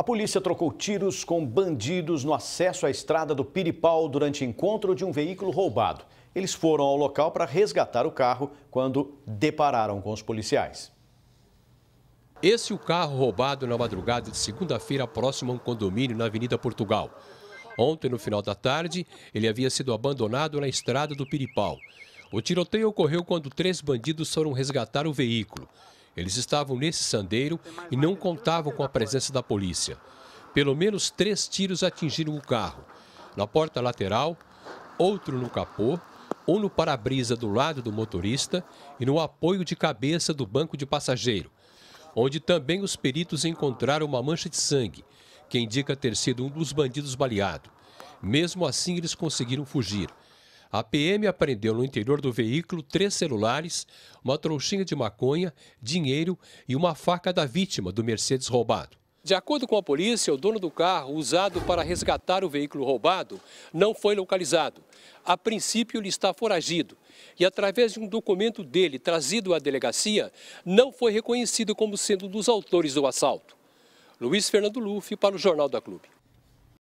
A polícia trocou tiros com bandidos no acesso à estrada do Piripau durante encontro de um veículo roubado. Eles foram ao local para resgatar o carro quando depararam com os policiais. Esse é o carro roubado na madrugada de segunda-feira próximo a um condomínio na Avenida Portugal. Ontem, no final da tarde, ele havia sido abandonado na estrada do Piripau. O tiroteio ocorreu quando três bandidos foram resgatar o veículo. Eles estavam nesse sandeiro e não contavam com a presença da polícia. Pelo menos três tiros atingiram o carro. Na porta lateral, outro no capô, um no para-brisa do lado do motorista e no apoio de cabeça do banco de passageiro, onde também os peritos encontraram uma mancha de sangue, que indica ter sido um dos bandidos baleado. Mesmo assim, eles conseguiram fugir. A PM apreendeu no interior do veículo três celulares, uma trouxinha de maconha, dinheiro e uma faca da vítima do Mercedes roubado. De acordo com a polícia, o dono do carro usado para resgatar o veículo roubado não foi localizado. A princípio, ele está foragido e, através de um documento dele trazido à delegacia, não foi reconhecido como sendo um dos autores do assalto. Luiz Fernando Luffy para o Jornal da Clube.